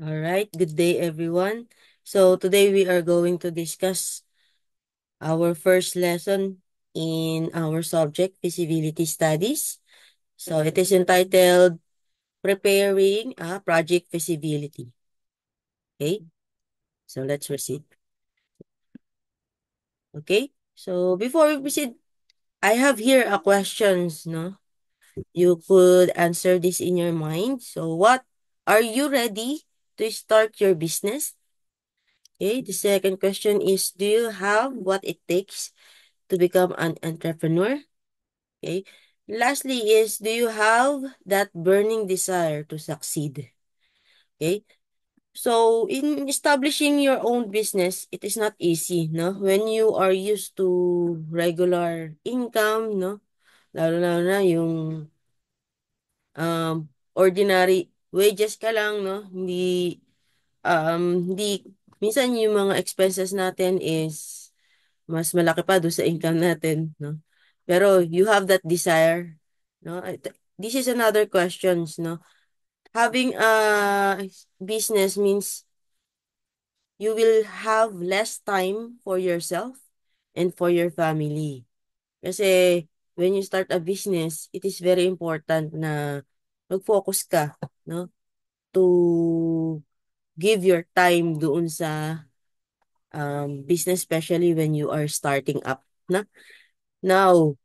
All right, good day everyone. So today we are going to discuss our first lesson in our subject, Feasibility Studies. So it is entitled Preparing a Project Feasibility. Okay, so let's proceed. Okay, so before we proceed, I have here a questions, no? You could answer this in your mind. So what, are you ready to start your business? Okay, the second question is, do you have what it takes to become an entrepreneur? Okay, lastly is, do you have that burning desire to succeed? Okay, so in establishing your own business, it is not easy, no? When you are used to regular income, no? Lalo na yung um, ordinary wages ka lang, no? Hindi, um, hindi, minsan yung mga expenses natin is mas malaki pa do sa income natin, no? Pero you have that desire, no? This is another questions, no? Having a business means you will have less time for yourself and for your family. Kasi when you start a business, it is very important na mag-focus ka no? To give your time doon sa um, business, especially when you are starting up na. Now,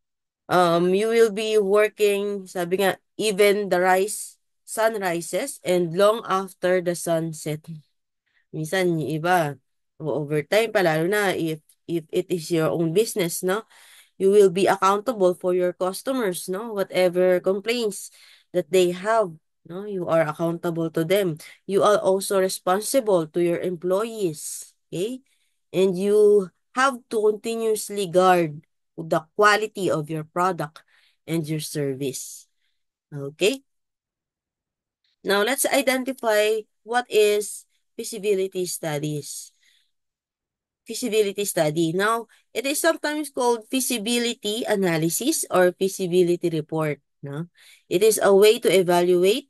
um, you will be working, sabi nga, even the rise, sun rises and long after the sunset. Minsan, yung iba, overtime pa, lalo na if, if it is your own business, no? You will be accountable for your customers, no? Whatever complaints that they have No, you are accountable to them. You are also responsible to your employees. Okay? And you have to continuously guard the quality of your product and your service. Okay? Now, let's identify what is feasibility studies. Feasibility study. Now, it is sometimes called feasibility analysis or feasibility report. No? It is a way to evaluate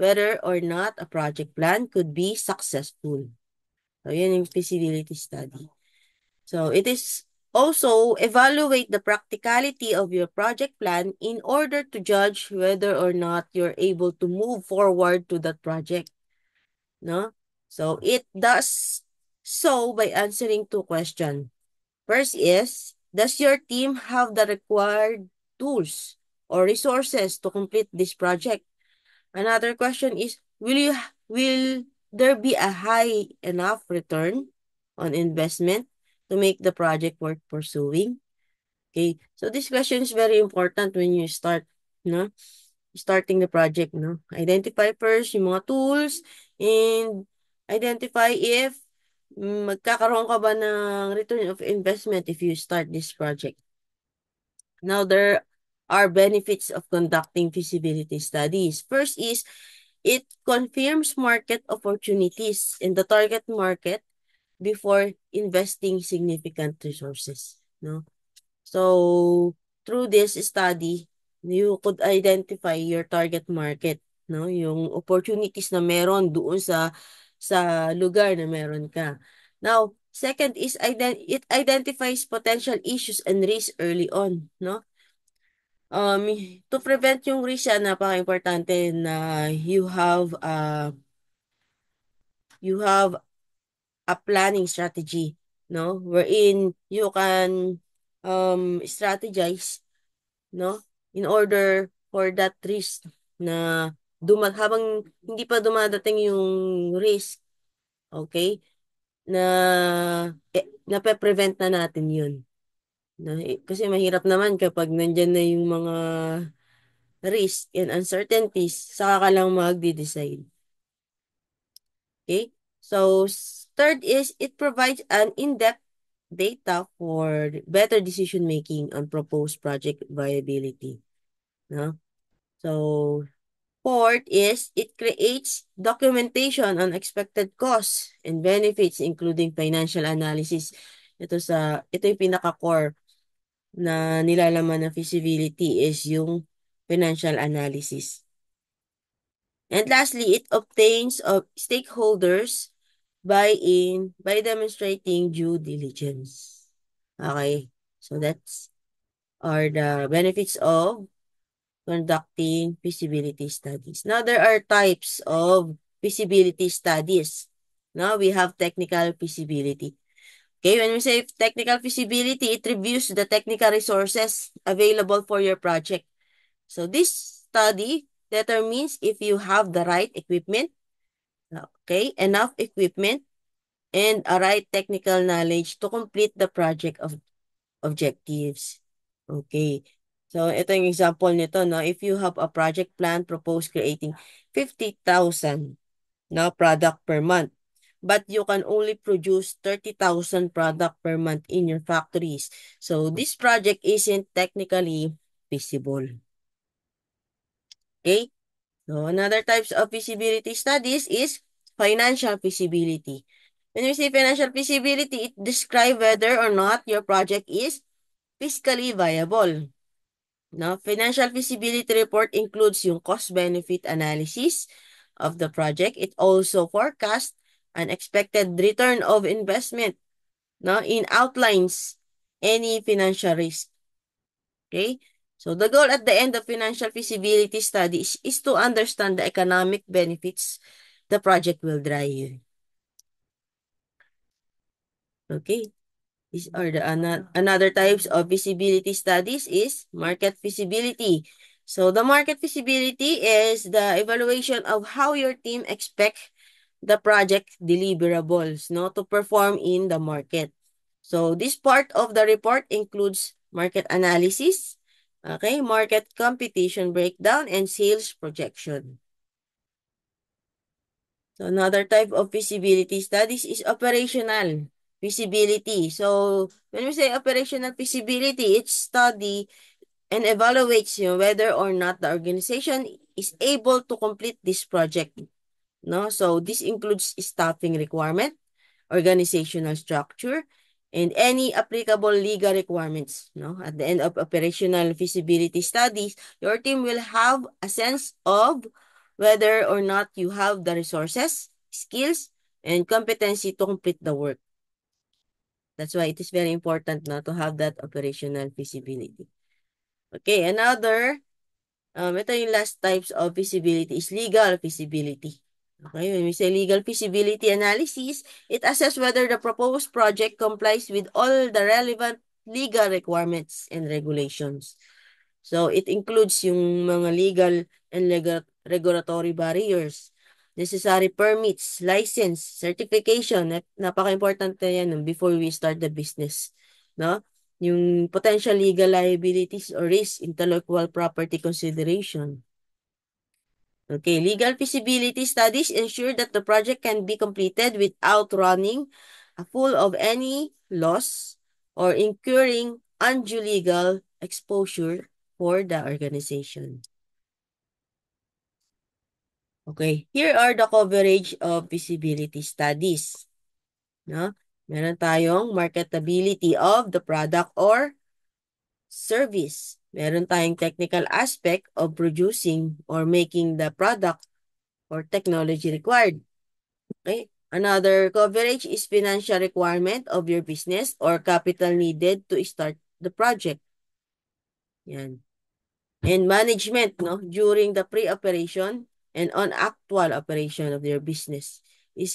whether or not a project plan could be successful. So, yun yung feasibility study. So, it is also evaluate the practicality of your project plan in order to judge whether or not you're able to move forward to that project. No? So, it does so by answering two questions. First is, does your team have the required tools or resources to complete this project? Another question is, will you will there be a high enough return on investment to make the project worth pursuing? Okay, so this question is very important when you start, no? Starting the project, no? Identify first yung mga tools and identify if magkakaroon ka ba ng return of investment if you start this project. Now, there are benefits of conducting feasibility studies. First is, it confirms market opportunities in the target market before investing significant resources. No? So, through this study, you could identify your target market. No? Yung opportunities na meron doon sa sa lugar na meron ka. Now, second is ident it identifies potential issues and risks early on, no? um, to prevent yung risya, napaka-importante na you have uh, you have a planning strategy, no? Wherein you can um, strategize, no? In order for that risk na dumat habang hindi pa dumadating yung risk, okay? Na eh, nape-prevent na natin 'yun. Dahil, eh, kasi mahirap naman kapag nandyan na yung mga risk and uncertainties, saka ka lang mag decide Okay? So, third is, it provides an in-depth data for better decision making on proposed project viability. No? So, fourth is it creates documentation on expected costs and benefits including financial analysis. Ito sa ito yung pinaka core na nilalaman ng feasibility is yung financial analysis. And lastly, it obtains of stakeholders buy-in by demonstrating due diligence. Okay, so that's are the benefits of conducting feasibility studies. Now, there are types of feasibility studies. Now, we have technical feasibility. Okay, when we say technical feasibility, it reviews the technical resources available for your project. So this study determines if you have the right equipment, okay, enough equipment, and a right technical knowledge to complete the project of objectives. Okay. So, ito yung example nito, no? If you have a project plan, propose creating 50,000 no, product per month. but you can only produce 30,000 product per month in your factories. So this project isn't technically feasible. Okay? So another types of feasibility studies is financial feasibility. When we say financial feasibility, it describes whether or not your project is fiscally viable. Now, financial feasibility report includes yung cost-benefit analysis of the project. It also forecasts unexpected return of investment no, in outlines any financial risk. Okay? So the goal at the end of financial feasibility studies is, to understand the economic benefits the project will drive. Okay. These are the an another types of feasibility studies is market feasibility. So the market feasibility is the evaluation of how your team expect the project deliverables no, to perform in the market. So this part of the report includes market analysis, okay, market competition breakdown, and sales projection. So another type of feasibility studies is operational feasibility. So when we say operational feasibility, it's study and evaluates you know, whether or not the organization is able to complete this project no? So this includes staffing requirement, organizational structure, and any applicable legal requirements. No? At the end of operational feasibility studies, your team will have a sense of whether or not you have the resources, skills, and competency to complete the work. That's why it is very important no, to have that operational feasibility. Okay, another, um, ito yung last types of feasibility is legal feasibility. Okay, sa legal feasibility analysis, it assesses whether the proposed project complies with all the relevant legal requirements and regulations. So, it includes yung mga legal and legal regulatory barriers, necessary permits, license, certification. Napaka-important yan before we start the business. No? Yung potential legal liabilities or risk, intellectual property consideration. Okay, legal feasibility studies ensure that the project can be completed without running full of any loss or incurring undue legal exposure for the organization. Okay, here are the coverage of feasibility studies. No? Meron tayong marketability of the product or service. Meron tayong technical aspect of producing or making the product or technology required. Okay? Another coverage is financial requirement of your business or capital needed to start the project. Yan. And management no during the pre-operation and on actual operation of your business is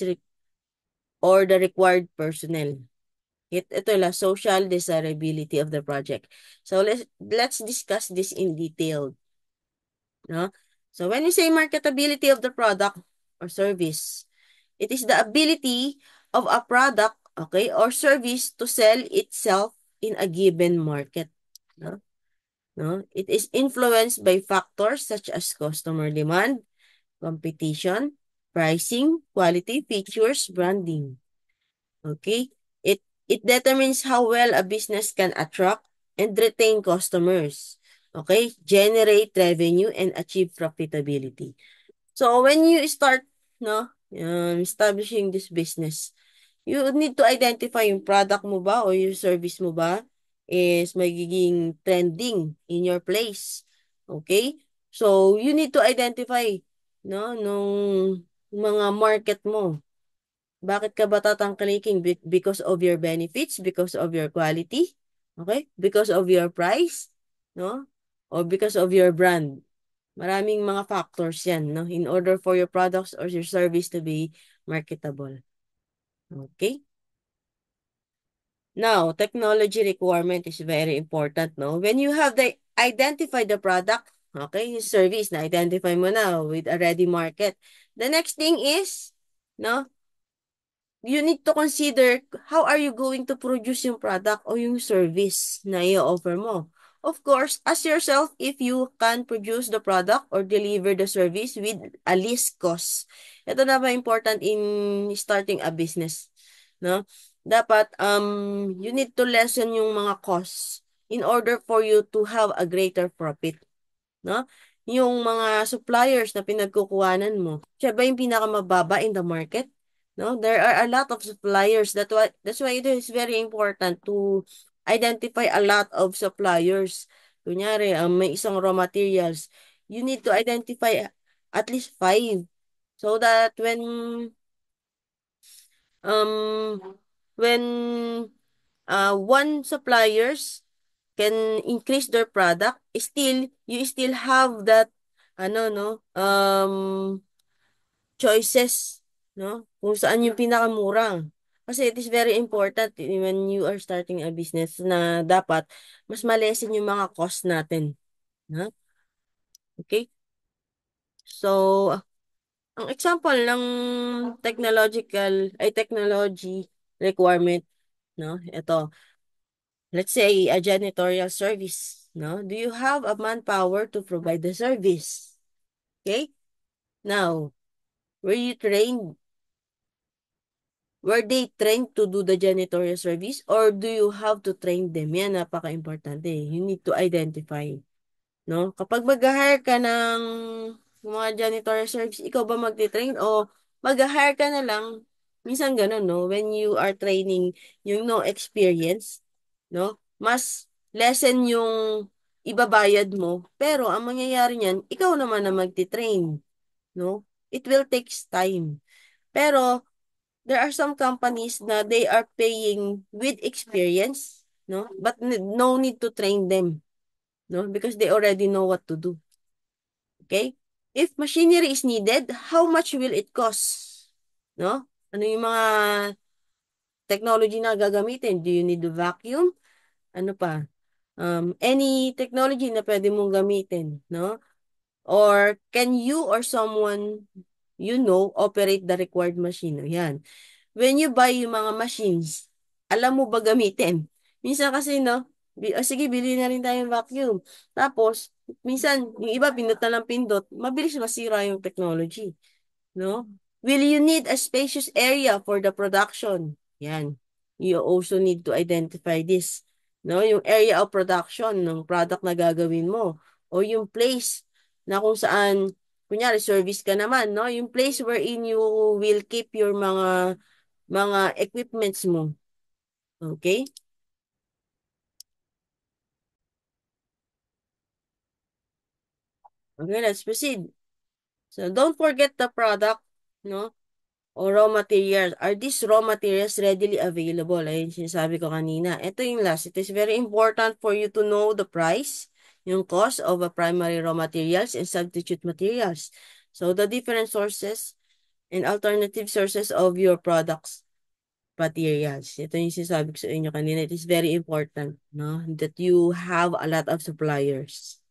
or the required personnel. It, ito la social desirability of the project. So let's let's discuss this in detail. No? So when you say marketability of the product or service, it is the ability of a product, okay, or service to sell itself in a given market. No? No? It is influenced by factors such as customer demand, competition, pricing, quality, features, branding. Okay? It determines how well a business can attract and retain customers. Okay? Generate revenue and achieve profitability. So when you start no, um, establishing this business, you need to identify yung product mo ba o yung service mo ba is magiging trending in your place. Okay? So you need to identify no nung mga market mo bakit ka ba tatangkilikin? because of your benefits, because of your quality, okay? Because of your price, no? Or because of your brand. Maraming mga factors 'yan, no? In order for your products or your service to be marketable. Okay? Now, technology requirement is very important, no? When you have the identify the product, okay, yung service na identify mo na with a ready market. The next thing is, no, you need to consider how are you going to produce yung product o yung service na i-offer mo. Of course, ask yourself if you can produce the product or deliver the service with a least cost. Ito na ba important in starting a business? No? Dapat, um, you need to lessen yung mga costs in order for you to have a greater profit. No? Yung mga suppliers na pinagkukuhanan mo, siya ba yung pinakamababa in the market? No, there are a lot of suppliers. That what that's why it is very important to identify a lot of suppliers. Kunyari, ang um, may isang raw materials, you need to identify at least five so that when um when uh one suppliers can increase their product still you still have that ano no um choices no? Kung saan yung pinakamura. Kasi it is very important when you are starting a business na dapat mas malesin yung mga cost natin. No? Okay? So, ang example ng technological, ay technology requirement, no? Ito, let's say a janitorial service, no? Do you have a manpower to provide the service? Okay? Now, were you trained Were they trained to do the janitorial service or do you have to train them? Yan, napaka-importante. You need to identify. No? Kapag mag-hire ka ng mga janitorial service, ikaw ba magti-train o mag-hire ka na lang? Minsan ganun, no? When you are training yung no experience, no? Mas lessen yung ibabayad mo. Pero ang mangyayari niyan, ikaw naman na magti-train. No? It will take time. Pero there are some companies na they are paying with experience, no? But no need to train them, no? Because they already know what to do. Okay? If machinery is needed, how much will it cost? No? Ano yung mga technology na gagamitin? Do you need a vacuum? Ano pa? Um, any technology na pwede mong gamitin, no? Or can you or someone you know, operate the required machine. Oh, yan. When you buy yung mga machines, alam mo ba gamitin? Minsan kasi, no, oh, sige, bili na rin tayo tayong vacuum. Tapos, minsan, yung iba, pindot na lang pindot, mabilis masira yung technology. No? Will you need a spacious area for the production? Yan. You also need to identify this. No? Yung area of production ng product na gagawin mo. O yung place na kung saan kunyari service ka naman, no? Yung place wherein you will keep your mga mga equipments mo. Okay? Okay, let's proceed. So don't forget the product, no? Or raw materials. Are these raw materials readily available? Ayun, sinasabi ko kanina. Ito yung last. It is very important for you to know the price yung cost of a primary raw materials and substitute materials. So the different sources and alternative sources of your products materials. Ito yung sinasabi ko sa inyo kanina. It is very important no? that you have a lot of suppliers.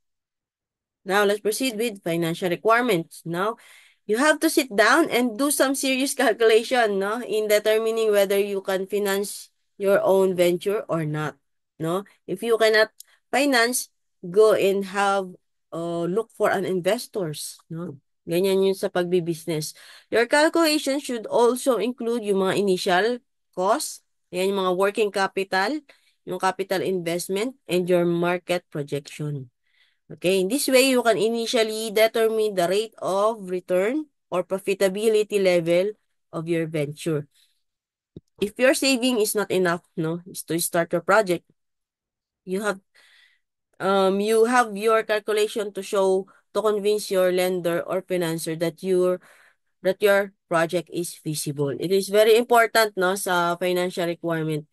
Now, let's proceed with financial requirements. Now, you have to sit down and do some serious calculation no? in determining whether you can finance your own venture or not. No? If you cannot finance, go and have uh, look for an investors, no? Ganyan yun sa pagbi-business. Your calculation should also include yung mga initial cost, ayan yung mga working capital, yung capital investment, and your market projection. Okay, in this way, you can initially determine the rate of return or profitability level of your venture. If your saving is not enough, no, is to start your project, you have um, you have your calculation to show to convince your lender or financier that your that your project is feasible. It is very important no sa financial requirement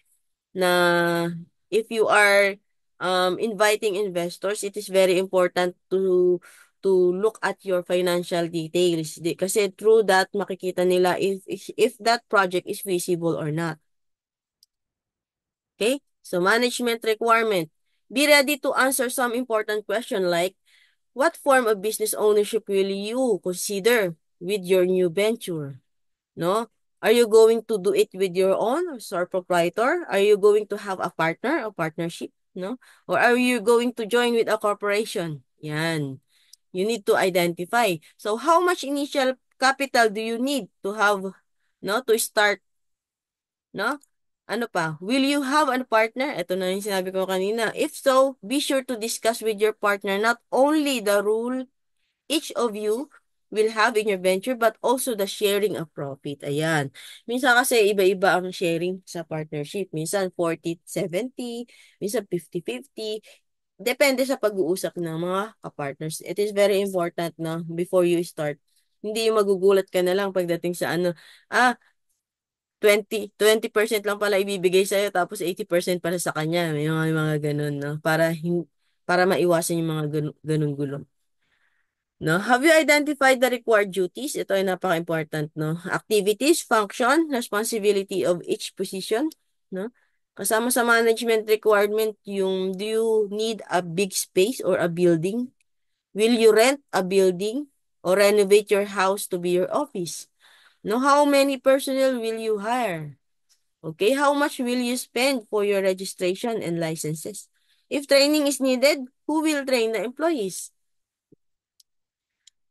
na if you are um, inviting investors, it is very important to to look at your financial details kasi through that makikita nila if, if that project is feasible or not. Okay? So management requirement Be ready to answer some important question like, what form of business ownership will you consider with your new venture? No? Are you going to do it with your own or sole proprietor? Are you going to have a partner or partnership? No? Or are you going to join with a corporation? Yan. You need to identify. So how much initial capital do you need to have no to start no ano pa, will you have a partner? Ito na yung sinabi ko kanina. If so, be sure to discuss with your partner not only the rule each of you will have in your venture but also the sharing of profit. Ayan. Minsan kasi iba-iba ang sharing sa partnership. Minsan 40-70, minsan 50-50. Depende sa pag-uusap ng mga kapartners. It is very important na before you start hindi yung magugulat ka na lang pagdating sa ano, ah, 20, 20% lang pala ibibigay sa'yo tapos 80% pala sa kanya. May mga, may mga ganun, no? Para, para maiwasan yung mga ganun, ganun gulo. No? Have you identified the required duties? Ito ay napaka-important, no? Activities, function, responsibility of each position, no? Kasama sa management requirement yung do you need a big space or a building? Will you rent a building or renovate your house to be your office? Now, how many personnel will you hire? Okay, how much will you spend for your registration and licenses? If training is needed, who will train the employees?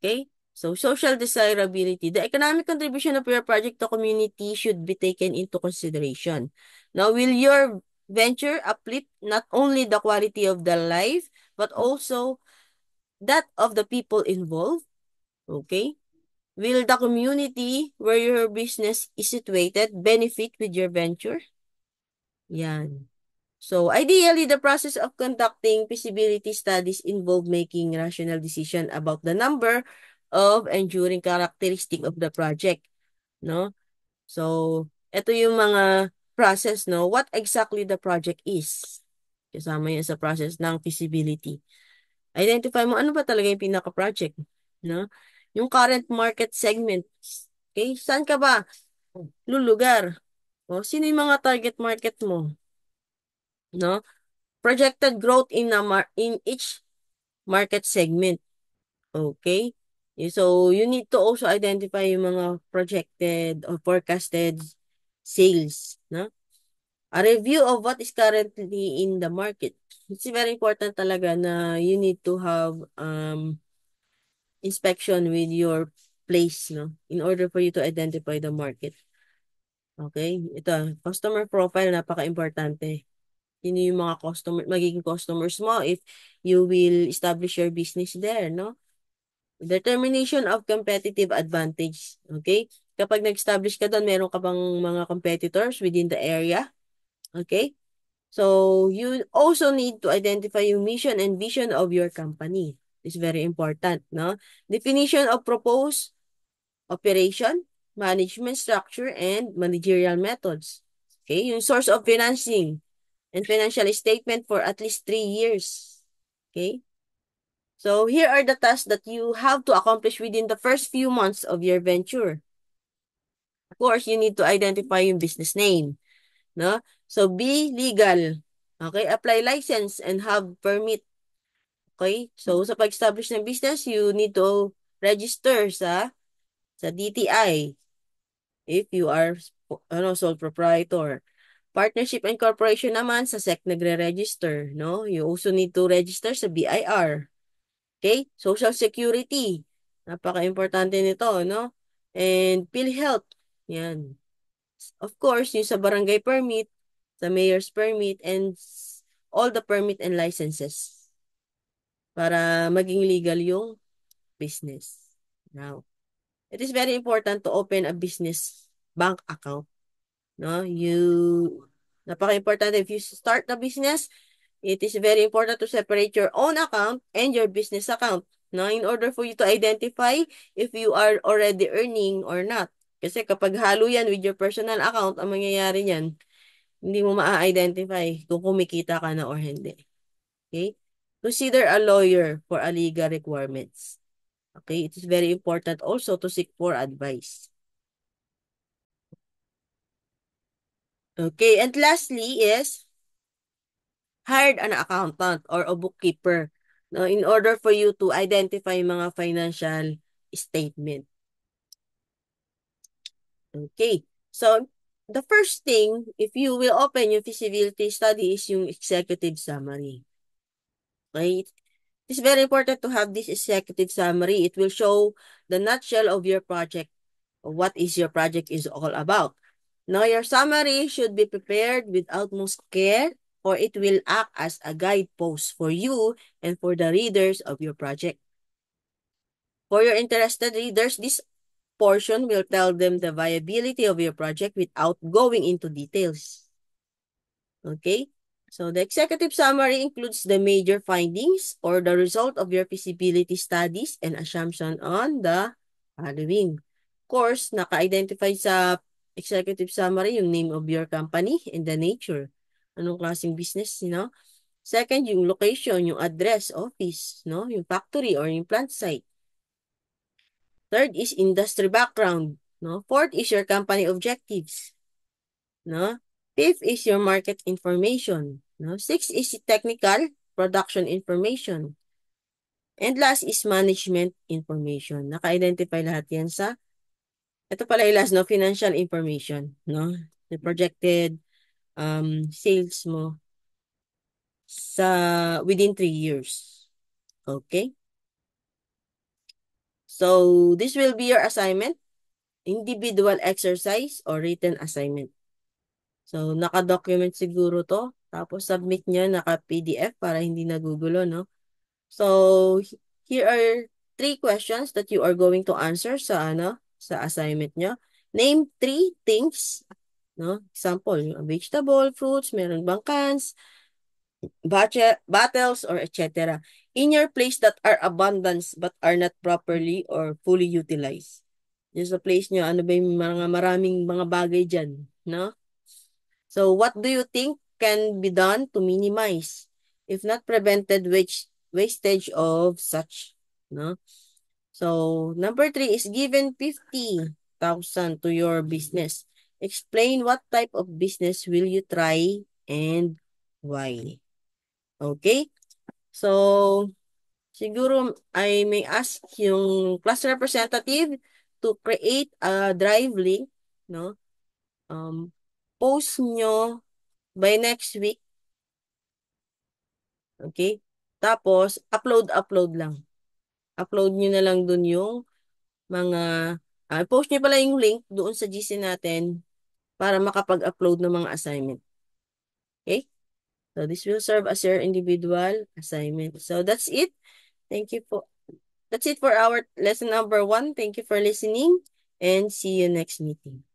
Okay, so social desirability. The economic contribution of your project to community should be taken into consideration. Now, will your venture uplift not only the quality of the life, but also that of the people involved? Okay, Will the community where your business is situated benefit with your venture? Yan. So, ideally, the process of conducting feasibility studies involve making rational decision about the number of enduring characteristic of the project. No? So, ito yung mga process, no? What exactly the project is. Kasama yan sa process ng feasibility. Identify mo ano ba talaga yung pinaka-project. No? yung current market segment. Okay? Saan ka ba? Lulugar. O, sino yung mga target market mo? No? Projected growth in, a mar in each market segment. Okay? So, you need to also identify yung mga projected or forecasted sales. No? A review of what is currently in the market. It's very important talaga na you need to have um, inspection with your place, no? In order for you to identify the market. Okay? Ito, customer profile, napaka-importante. Yun yung mga customer, magiging customers mo if you will establish your business there, no? Determination of competitive advantage. Okay? Kapag nag-establish ka doon, meron ka bang mga competitors within the area? Okay? So, you also need to identify your mission and vision of your company is very important, no? Definition of proposed operation, management structure, and managerial methods. Okay, yung source of financing and financial statement for at least three years. Okay? So, here are the tasks that you have to accomplish within the first few months of your venture. Of course, you need to identify yung business name. No? So, be legal. Okay? Apply license and have permit Okay? So, sa pag-establish ng business, you need to register sa sa DTI if you are ano, sole proprietor. Partnership and corporation naman, sa SEC nagre-register. No? You also need to register sa BIR. Okay? Social Security. Napaka-importante nito, no? And PhilHealth. Yan. Of course, yung sa barangay permit, sa mayor's permit, and all the permit and licenses para maging legal yung business. Now, it is very important to open a business bank account. No, you napaka-important if you start the business, it is very important to separate your own account and your business account. No, in order for you to identify if you are already earning or not. Kasi kapag halo yan with your personal account, ang mangyayari niyan, hindi mo ma-identify kung kumikita ka na or hindi. Okay? Consider a lawyer for a legal requirements. Okay, it is very important also to seek for advice. Okay, and lastly is hired an accountant or a bookkeeper no, in order for you to identify mga financial statement. Okay, so the first thing, if you will open your feasibility study is yung executive summary. Right. It is very important to have this executive summary. It will show the nutshell of your project, what is your project is all about. Now, your summary should be prepared with utmost care or it will act as a guidepost for you and for the readers of your project. For your interested readers, this portion will tell them the viability of your project without going into details. Okay? So the executive summary includes the major findings or the result of your feasibility studies and assumption on the following. Of course, naka-identify sa executive summary yung name of your company and the nature. Anong klaseng business, you know? Second, yung location, yung address, office, no? Yung factory or yung plant site. Third is industry background, no? Fourth is your company objectives, no? Fifth is your market information. No? Sixth is technical production information. And last is management information. Naka-identify lahat yan sa, ito pala yung last, no? financial information. No? The projected um, sales mo sa within 3 years. Okay? So, this will be your assignment, individual exercise or written assignment. So, naka-document siguro to. Tapos, submit niya naka-PDF para hindi nagugulo, no? So, here are three questions that you are going to answer sa ano sa assignment niya. Name three things, no? Example, yung vegetable, fruits, meron bang cans, bottles, or etc. In your place that are abundance but are not properly or fully utilized. Yung sa place niyo, ano ba yung mga maraming mga bagay dyan, no? So what do you think can be done to minimize, if not prevented, which wastage of such? No? So number three is given 50,000 to your business. Explain what type of business will you try and why. Okay? So, siguro I may ask yung class representative to create a drive link, no? Um, post nyo by next week. Okay? Tapos, upload, upload lang. Upload nyo na lang dun yung mga, uh, post nyo pala yung link doon sa GC natin para makapag-upload ng mga assignment. Okay? So, this will serve as your individual assignment. So, that's it. Thank you for, that's it for our lesson number one. Thank you for listening and see you next meeting.